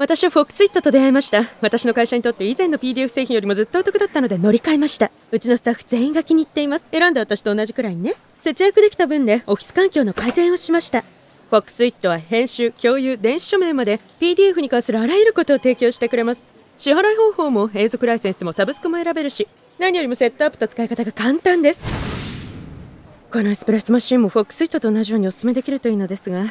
私はフォックスイットと出会いました私の会社にとって以前の PDF 製品よりもずっとお得だったので乗り換えましたうちのスタッフ全員が気に入っています選んだ私と同じくらいね節約できた分でオフィス環境の改善をしましたフォックスイットは編集共有電子署名まで PDF に関するあらゆることを提供してくれます支払い方法も永続ライセンスもサブスクも選べるし何よりもセットアップと使い方が簡単ですこのエスプレスマシンもフォックスイットと同じようにお勧めできるといいのですが